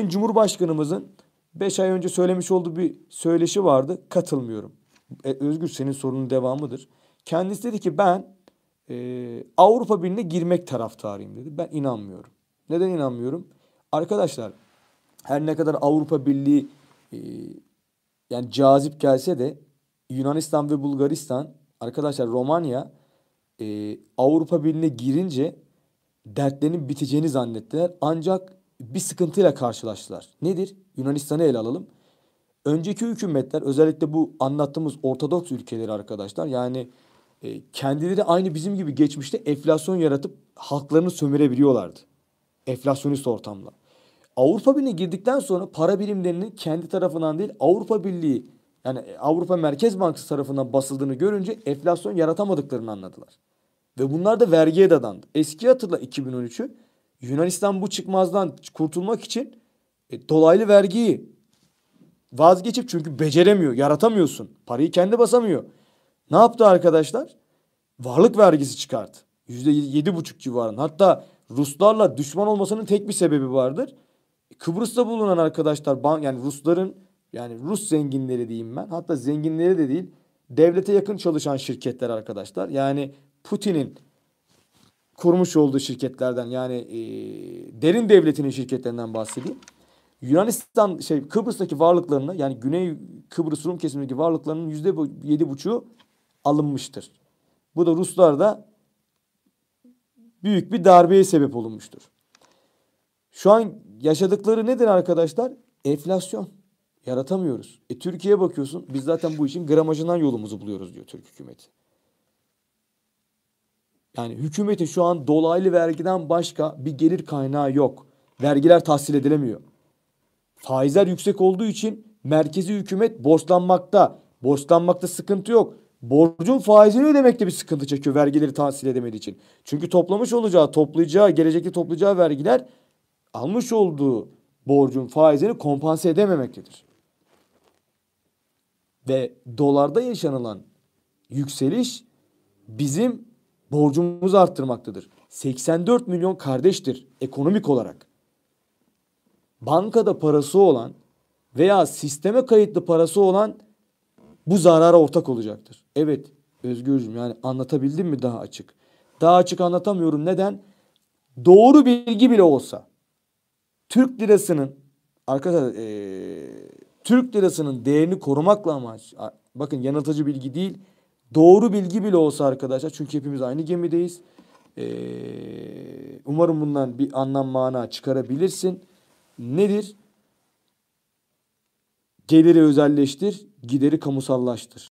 Cumhurbaşkanımızın 5 ay önce söylemiş olduğu bir söyleşi vardı. Katılmıyorum. E, Özgür senin sorunun devamıdır. Kendisi dedi ki ben e, Avrupa Birliği'ne girmek taraftarıyım dedi. Ben inanmıyorum. Neden inanmıyorum? Arkadaşlar her ne kadar Avrupa Birliği e, yani cazip gelse de Yunanistan ve Bulgaristan arkadaşlar Romanya e, Avrupa Birliği'ne girince dertlerinin biteceğini zannettiler. Ancak bir sıkıntıyla karşılaştılar. Nedir? Yunanistan'ı ele alalım. Önceki hükümetler özellikle bu anlattığımız Ortodoks ülkeleri arkadaşlar yani e, kendileri aynı bizim gibi geçmişte enflasyon yaratıp halklarını sömürebiliyorlardı. Enflasyonist ortamla. Avrupa Birliği'ne girdikten sonra para birimlerinin kendi tarafından değil Avrupa Birliği yani e, Avrupa Merkez Bankası tarafından basıldığını görünce enflasyon yaratamadıklarını anladılar. Ve bunlar da vergiye dadandı. Eski hatırla 2013'ü Yunanistan bu çıkmazdan kurtulmak için e, dolaylı vergiyi vazgeçip çünkü beceremiyor, yaratamıyorsun. Parayı kendi basamıyor. Ne yaptı arkadaşlar? Varlık vergisi çıkarttı. Yüzde yedi buçuk civarında. Hatta Ruslarla düşman olmasının tek bir sebebi vardır. E, Kıbrıs'ta bulunan arkadaşlar yani Rusların yani Rus zenginleri diyeyim ben. Hatta zenginleri de değil. Devlete yakın çalışan şirketler arkadaşlar. Yani Putin'in kurmuş olduğu şirketlerden yani e, derin devletinin şirketlerinden bahsedeyim. Yunanistan şey Kıbrıs'taki varlıklarını yani Güney Kıbrıs Rum kesimindeki varlıklarının yüzde yedi buçu alınmıştır. Bu da Ruslarda büyük bir darbeye sebep olunmuştur. Şu an yaşadıkları nedir arkadaşlar? Enflasyon. Yaratamıyoruz. E Türkiye'ye bakıyorsun biz zaten bu işin gramajından yolumuzu buluyoruz diyor Türk hükümeti. Yani hükümetin şu an dolaylı vergiden başka bir gelir kaynağı yok. Vergiler tahsil edilemiyor. Faizler yüksek olduğu için merkezi hükümet borçlanmakta. Borçlanmakta sıkıntı yok. Borcun faizini ödemekte bir sıkıntı çekiyor vergileri tahsil edemediği için. Çünkü toplamış olacağı, toplayacağı, gelecekte toplayacağı vergiler almış olduğu borcun faizini kompanse edememektedir. Ve dolarda yaşanılan yükseliş bizim borcumuzu arttırmaktadır. 84 milyon kardeştir ekonomik olarak. Bankada parası olan veya sisteme kayıtlı parası olan bu zarara ortak olacaktır. Evet Özgürcüm yani anlatabildim mi daha açık? Daha açık anlatamıyorum. Neden? Doğru bilgi bile olsa Türk lirasının arkadaşlar ee, Türk lirasının değerini korumakla amaç bakın yanıltıcı bilgi değil Doğru bilgi bile olsa arkadaşlar çünkü hepimiz aynı gemideyiz. Ee, umarım bundan bir anlam mana çıkarabilirsin. Nedir? Geliri özelleştir, gideri kamusallaştır.